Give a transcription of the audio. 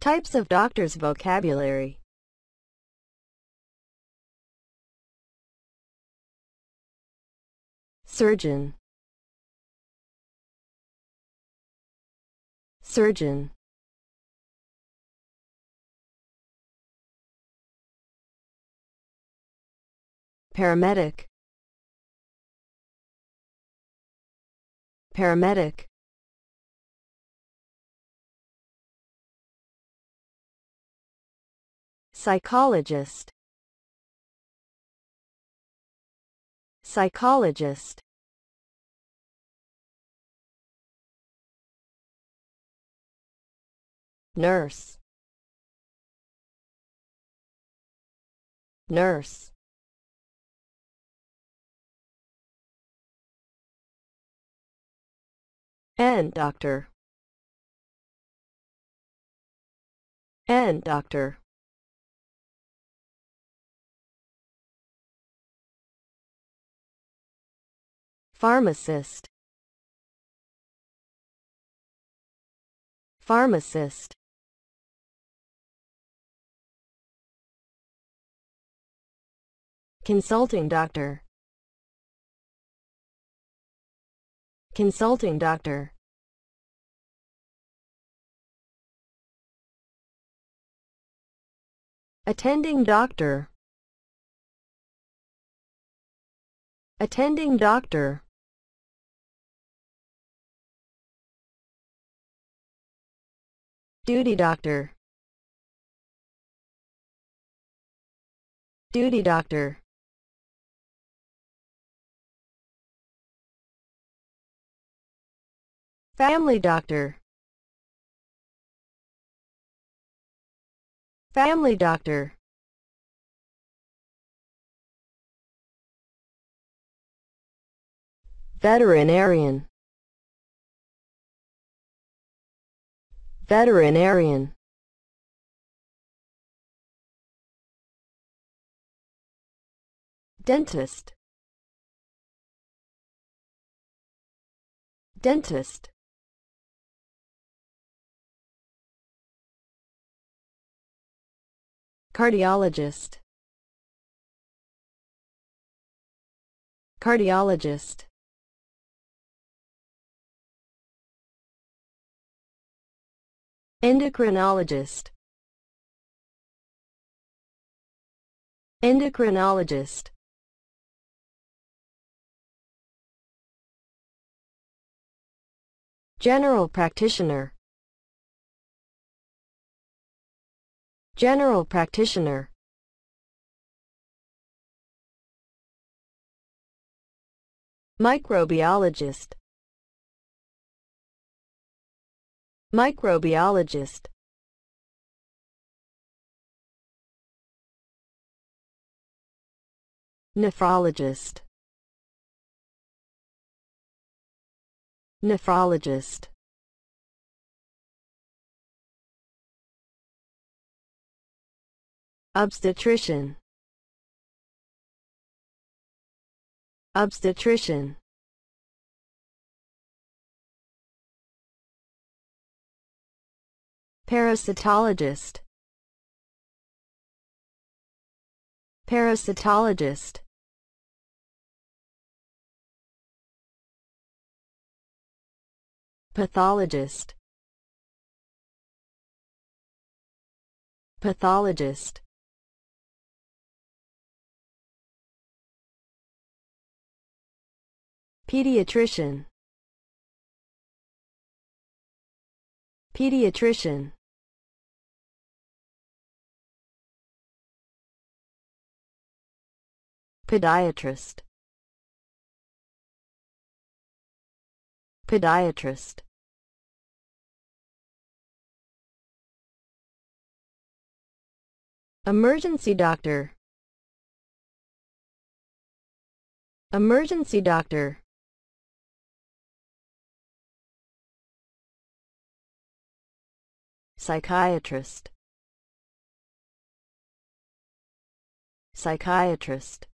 Types of doctor's vocabulary Surgeon Surgeon Paramedic Paramedic Psychologist Psychologist Nurse Nurse and doctor and doctor Pharmacist. Pharmacist. Consulting doctor. Consulting doctor. Attending doctor. Attending doctor. Duty doctor. Duty doctor. Family doctor. Family doctor. Veterinarian. Veterinarian Dentist Dentist Cardiologist Cardiologist Endocrinologist Endocrinologist General practitioner General practitioner Microbiologist Microbiologist Nephrologist Nephrologist Obstetrician Obstetrician Parasitologist Parasitologist Pathologist Pathologist Pediatrician Pediatrician podiatrist podiatrist emergency doctor emergency doctor psychiatrist psychiatrist